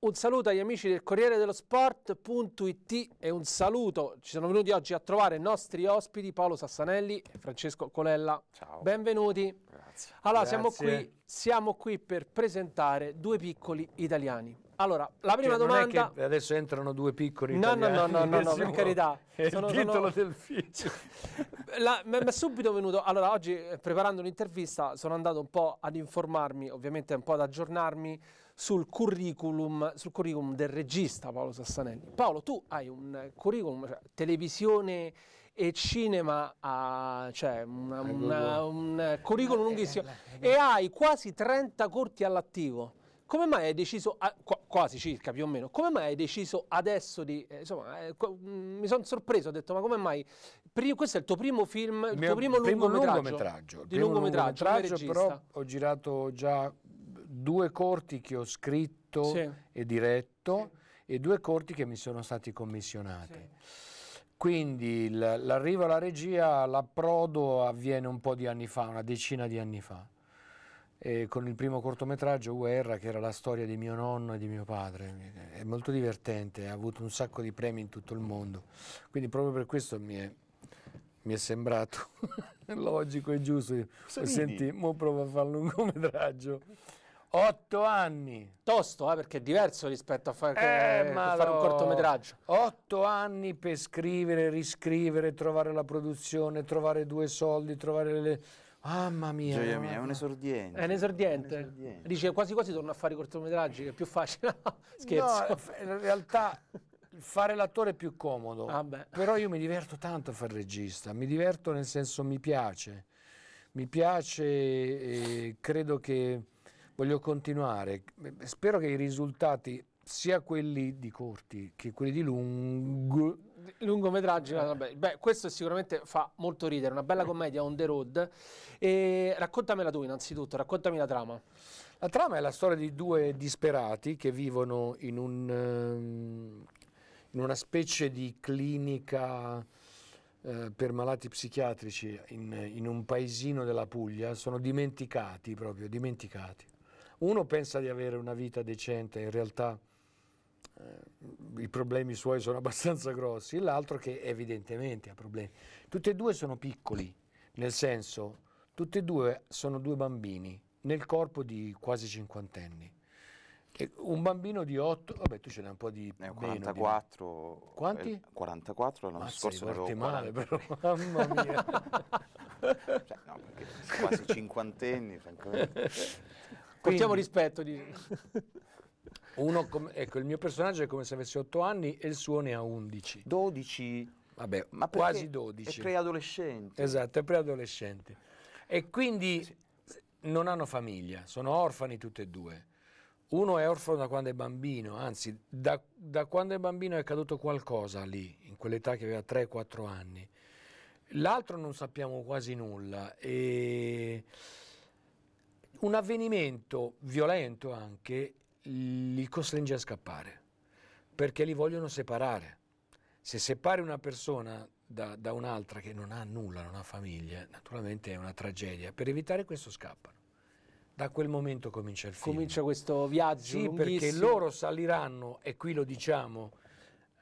Un saluto agli amici del Corriere dello Sport.it e un saluto, ci sono venuti oggi a trovare i nostri ospiti Paolo Sassanelli e Francesco Colella. Ciao. Benvenuti. Grazie. Allora, Grazie. Siamo, qui, siamo qui per presentare due piccoli italiani. Allora, la prima cioè, domanda... adesso entrano due piccoli no, italiani. No, no, no, no, no per carità. È sono, il titolo sono... del film. Mi è subito venuto... Allora, oggi eh, preparando l'intervista sono andato un po' ad informarmi, ovviamente un po' ad aggiornarmi sul curriculum, sul curriculum del regista Paolo Sassanelli. Paolo, tu hai un curriculum, cioè, televisione e cinema, ah, cioè una, una, un curriculum eh, lunghissimo, eh, eh, e hai quasi 30 corti all'attivo come mai hai deciso, a, quasi circa più o meno, come mai hai deciso adesso di, eh, insomma, eh, mm, mi sono sorpreso, ho detto ma come mai, Pri, questo è il tuo primo film, il, il tuo primo, primo lungometraggio, lungometraggio, di primo lungometraggio, lungometraggio però ho girato già due corti che ho scritto sì. e diretto sì. e due corti che mi sono stati commissionati. Sì. Quindi l'arrivo alla regia, l'approdo avviene un po' di anni fa, una decina di anni fa, e con il primo cortometraggio Guerra, che era la storia di mio nonno e di mio padre. È molto divertente, ha avuto un sacco di premi in tutto il mondo. Quindi proprio per questo mi è, mi è sembrato logico e giusto. Senti, mo provo a fare un lungometraggio. Otto anni. Tosto, eh, perché è diverso rispetto a, far, eh, eh, fare un cortometraggio. Otto anni per scrivere, riscrivere, trovare la produzione, trovare due soldi, trovare le... Mamma mia. Gioia mia, è un esordiente. È un esordiente. È un esordiente. Dice quasi quasi torno a fare i cortometraggi, che è più facile. Scherzo. No, in realtà fare l'attore è più comodo. Ah, però io mi diverto tanto a fare regista, mi diverto nel senso mi piace. Mi piace e credo che voglio continuare, spero che i risultati sia quelli di corti che quelli di lungo lungometraggi eh. vabbè. Beh, questo sicuramente fa molto ridere una bella eh. commedia on the road e raccontamela tu innanzitutto raccontami la trama la trama è la storia di due disperati che vivono in, un, ehm, in una specie di clinica eh, per malati psichiatrici in, in un paesino della Puglia sono dimenticati proprio dimenticati uno pensa di avere una vita decente, in realtà eh, i problemi suoi sono abbastanza grossi, l'altro che evidentemente ha problemi. Tutti e due sono piccoli, nel senso, tutti e due sono due bambini nel corpo di quasi cinquantenni. E un bambino di 8, vabbè tu ce n'hai un po' di... Eh, 44. Meno, di... Quanti? 44 l'anno Mazza, scorso avevo male però, mamma mia. cioè, no, perché quasi cinquantenni, francamente. Portiamo rispetto. Di... com- ecco, il mio personaggio è come se avesse 8 anni e il suo ne ha 11. 12? Vabbè, Ma quasi 12. È preadolescente. Esatto, è preadolescente. E quindi sì. non hanno famiglia, sono orfani tutti e due. Uno è orfano da quando è bambino, anzi da, da quando è bambino è caduto qualcosa lì, in quell'età che aveva 3-4 anni. L'altro non sappiamo quasi nulla e un avvenimento violento anche li costringe a scappare, perché li vogliono separare. Se separi una persona da, da un'altra che non ha nulla, non ha famiglia, naturalmente è una tragedia. Per evitare questo scappano. Da quel momento comincia il film. Comincia questo viaggio. Sì, perché loro saliranno, e qui lo diciamo,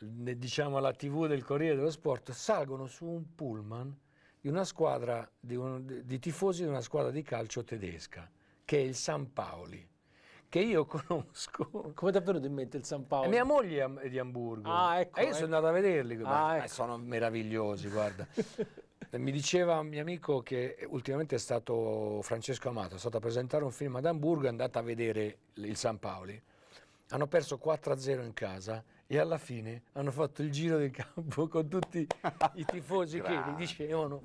diciamo alla TV del Corriere dello Sport, salgono su un pullman di una squadra, di, un, di tifosi di una squadra di calcio tedesca che è il San Paoli, che io conosco. Come ti è venuto in mente il San Paolo? Mia moglie è di Hamburgo. Ah, ecco, e io ecco. sono andato a vederli. Ah, eh, ecco. eh, sono meravigliosi, guarda. Mi diceva un mio amico che ultimamente è stato Francesco Amato, è stato a presentare un film ad Hamburgo e è andato a vedere il San Paoli. Hanno perso 4-0 in casa e alla fine hanno fatto il giro del campo con tutti i tifosi che gli dicevano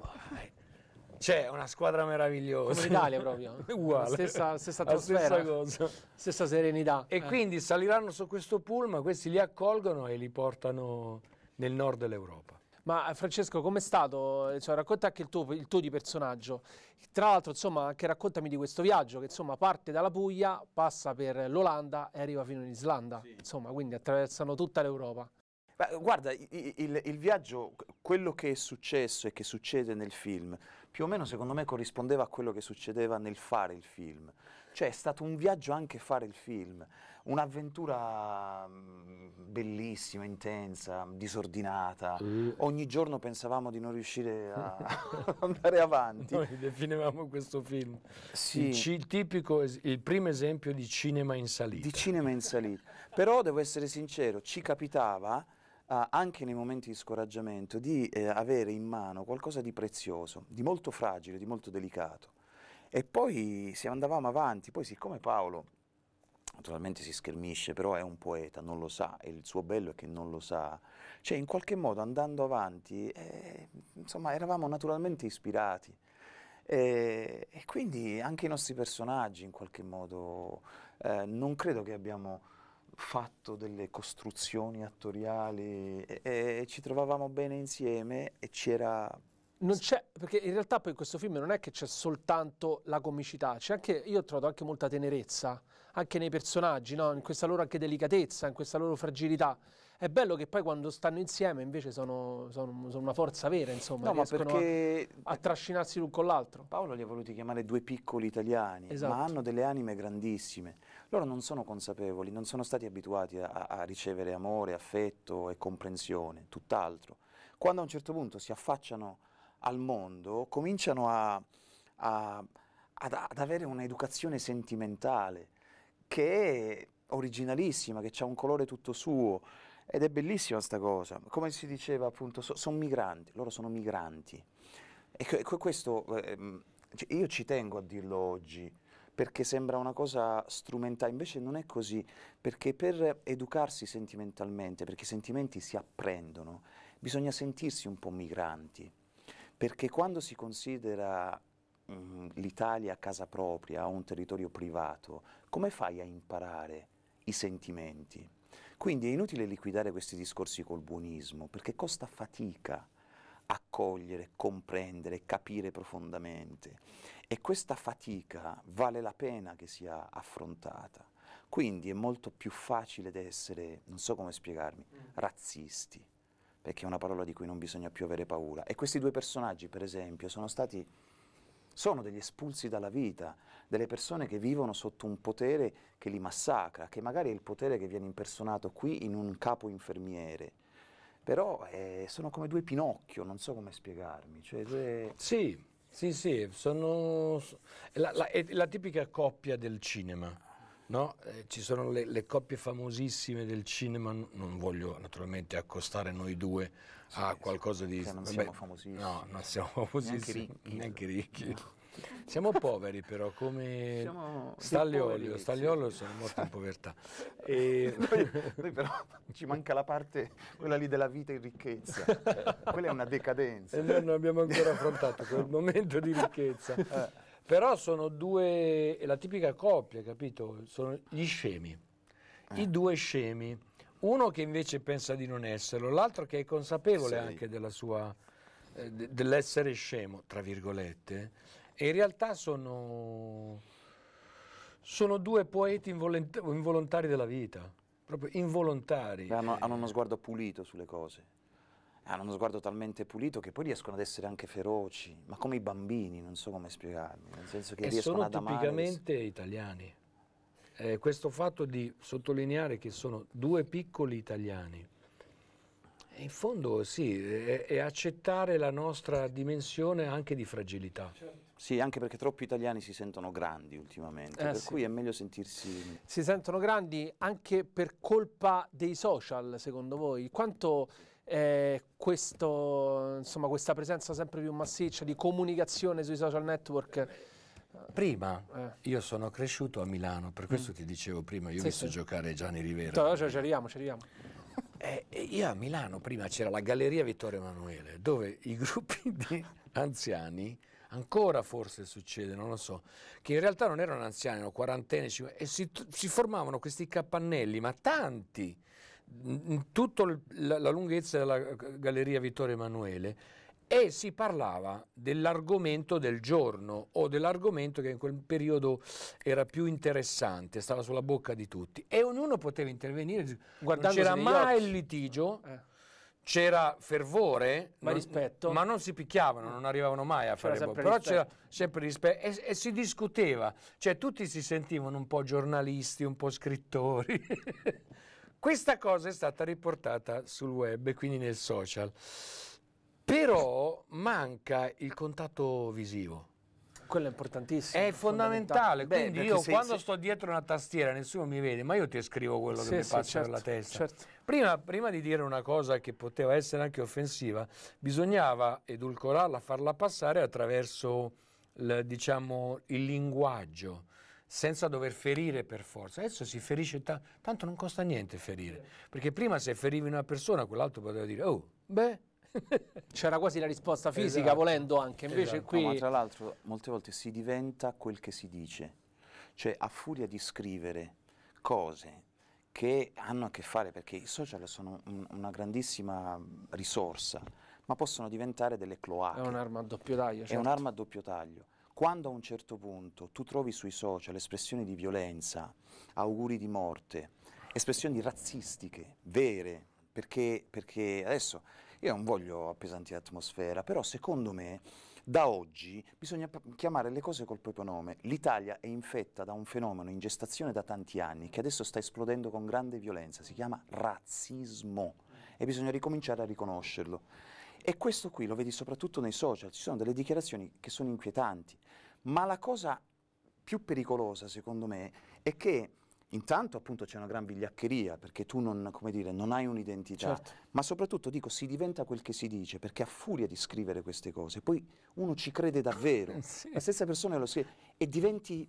c'è una squadra meravigliosa. Come l'Italia proprio. Uguale. Stessa, stessa atmosfera. Stessa, stessa serenità. E eh. quindi saliranno su questo pullman, questi li accolgono e li portano nel nord dell'Europa. Ma eh, Francesco, com'è stato? Cioè, racconta anche il tuo, il tuo, di personaggio. Tra l'altro, insomma, anche raccontami di questo viaggio che insomma, parte dalla Puglia, passa per l'Olanda e arriva fino in Islanda. Sì. Insomma, quindi attraversano tutta l'Europa. Beh, guarda, il, il, il, viaggio, quello che è successo e che succede nel film, più o meno secondo me corrispondeva a quello che succedeva nel fare il film. Cioè è stato un viaggio anche fare il film, un'avventura mm, bellissima, intensa, disordinata. Mm. Ogni giorno pensavamo di non riuscire a andare avanti. Noi definivamo questo film sì. il, il, tipico, il primo esempio di cinema in salita. Di cinema in salita. Però devo essere sincero, ci capitava eh, anche nei momenti di scoraggiamento, di eh, avere in mano qualcosa di prezioso, di molto fragile, di molto delicato. E poi se andavamo avanti, poi siccome Paolo naturalmente si schermisce, però è un poeta, non lo sa, e il suo bello è che non lo sa. Cioè, in qualche modo, andando avanti, eh, insomma, eravamo naturalmente ispirati. Eh, e, quindi anche i nostri personaggi, in qualche modo, eh, non credo che abbiamo fatto delle costruzioni attoriali e, e ci trovavamo bene insieme e c'era non c'è, perché in realtà poi in questo film non è che c'è soltanto la comicità, c'è anche, io ho trovato anche molta tenerezza, anche nei personaggi, no? in questa loro anche delicatezza, in questa loro fragilità. È bello che poi quando stanno insieme invece sono, sono, sono una forza vera, insomma, no, perché... a, a, trascinarsi l'un con l'altro. Paolo li ha voluti chiamare due piccoli italiani, esatto. ma hanno delle anime grandissime. Loro non sono consapevoli, non sono stati abituati a, a ricevere amore, affetto e comprensione, tutt'altro. Quando a un certo punto si affacciano al mondo, cominciano a, a ad, ad, avere un'educazione sentimentale che è originalissima, che ha un colore tutto suo, ed è bellissima questa cosa. Come si diceva appunto, so, sono migranti, loro sono migranti. E questo, ehm, cioè, io ci tengo a dirlo oggi, perché sembra una cosa strumentale, invece non è così, perché per educarsi sentimentalmente, perché i sentimenti si apprendono, bisogna sentirsi un po' migranti, perché quando si considera mm, l'Italia a casa propria, a un territorio privato, come fai a imparare i sentimenti? Quindi è inutile liquidare questi discorsi col buonismo, perché costa fatica accogliere, comprendere, capire profondamente e questa fatica vale la pena che sia affrontata. Quindi è molto più facile essere, non so come spiegarmi, mm. razzisti, perché è una parola di cui non bisogna più avere paura. E questi due personaggi, per esempio, sono stati sono degli espulsi dalla vita, delle persone che vivono sotto un potere che li massacra, che magari è il potere che viene impersonato qui in un capo infermiere. Però eh, sono come due Pinocchio, non so come spiegarmi. Cioè, due... Sì, sì, sì, sono la, la, la tipica coppia del cinema. No? Eh, ci sono le, le, coppie famosissime del cinema, non voglio naturalmente accostare noi due sì, a qualcosa di... Non vabbè, siamo famosissimi. No, non eh, siamo famosissimi, neanche ricchi. Neanche ricchi. No. Siamo poveri però, come Siamo Stagliolio, Stagliolio sono morto in povertà. E... Noi, noi, però ci manca la parte, quella lì della vita in ricchezza, quella è una decadenza. E noi non abbiamo ancora affrontato quel momento di ricchezza. Eh. Però sono due, è la tipica coppia, capito? Sono gli scemi, eh. i due scemi. Uno che invece pensa di non esserlo, l'altro che è consapevole Sei. anche della sua, eh, dell'essere scemo, tra virgolette. E in realtà sono, sono due poeti involontari della vita, proprio involontari. Hanno, hanno uno sguardo pulito sulle cose hanno uno sguardo talmente pulito che poi riescono ad essere anche feroci, ma come i bambini, non so come spiegarmi, nel senso che, che sono tipicamente italiani. Eh, questo fatto di sottolineare che sono due piccoli italiani, eh, in fondo sì, è, è accettare la nostra dimensione anche di fragilità. Certo. Sì, anche perché troppi italiani si sentono grandi ultimamente, eh, per sì. cui è meglio sentirsi... Si sentono grandi anche per colpa dei social, secondo voi? Quanto eh, questo, insomma, questa presenza sempre più massiccia di comunicazione sui social network. Eh, prima eh. io sono cresciuto a Milano, per questo mm. ti dicevo prima, io ho sì, visto sì. giocare Gianni Rivera. No, cioè, ci arriviamo, ci arriviamo. Eh, io a Milano prima c'era la Galleria Vittorio Emanuele, dove i gruppi di anziani, ancora forse succede, non lo so, che in realtà non erano anziani, erano quarantenne, e si, si formavano questi capannelli, ma tanti, tutta la lunghezza della eh, Galleria Vittorio Emanuele e si parlava dell'argomento del giorno o dell'argomento che in quel periodo era più interessante, stava sulla bocca di tutti e ognuno poteva intervenire, c'era mai il litigio. Eh c'era fervore, ma, non, ma non si picchiavano, non arrivavano mai a fare bocca però c'era sempre rispetto e, e, si discuteva, cioè tutti si sentivano un po' giornalisti, un po' scrittori. Questa cosa è stata riportata sul web, quindi nel social, però manca il contatto visivo. Quello è importantissimo. È fondamentale, fondamentale. quindi Beh, io sei, quando sei... sto dietro una tastiera nessuno mi vede, ma io ti scrivo quello sì, che mi sì, certo, per la testa. Certo. Prima, prima, di dire una cosa che poteva essere anche offensiva, bisognava edulcorarla, farla passare attraverso il, diciamo, il linguaggio senza dover ferire per forza. Adesso si ferisce, ta tanto non costa niente ferire, perché prima se ferivi una persona quell'altro poteva dire, oh, beh... C'era quasi la risposta fisica esatto. volendo anche, invece esatto. qui... No, ma tra l'altro molte volte si diventa quel che si dice, cioè a furia di scrivere cose che hanno a che fare, perché i social sono un, una grandissima risorsa, ma possono diventare delle cloache. È un'arma a doppio taglio. Certo. È un'arma a doppio taglio. Quando a un certo punto tu trovi sui social espressioni di violenza, auguri di morte, espressioni razzistiche, vere, perché, perché adesso io non voglio appesantire l'atmosfera, però secondo me da oggi bisogna chiamare le cose col proprio nome. L'Italia è infetta da un fenomeno in gestazione da tanti anni che adesso sta esplodendo con grande violenza, si chiama razzismo e bisogna ricominciare a riconoscerlo. E questo qui lo vedi soprattutto nei social, ci sono delle dichiarazioni che sono inquietanti, ma la cosa più pericolosa secondo me è che Intanto appunto c'è una gran vigliaccheria perché tu non, dire, non hai un'identità, certo. ma soprattutto dico si diventa quel che si dice perché a furia di scrivere queste cose, poi uno ci crede davvero, sì. la stessa persona lo scrive e diventi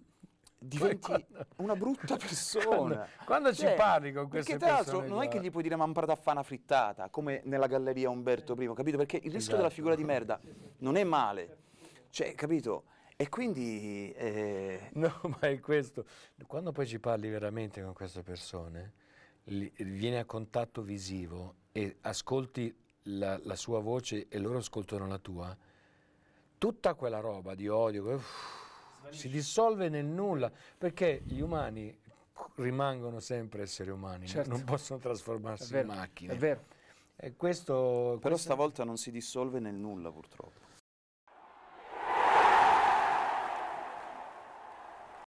diventi una brutta persona. quando, quando cioè, ci parli con queste persone? Perché tra l'altro non è che gli puoi dire mampara a fana frittata, come nella galleria Umberto I, capito? Perché il rischio esatto. della figura di merda non è male, cioè, capito? E quindi... Eh... No, ma è questo. Quando poi ci parli veramente con queste persone, vieni a contatto visivo e ascolti la, la, sua voce e loro ascoltano la tua, tutta quella roba di odio... Uff, si dissolve nel nulla, perché gli umani rimangono sempre esseri umani, certo. non possono trasformarsi vero, in macchine. È vero. E questo, Però questo... stavolta non si dissolve nel nulla purtroppo.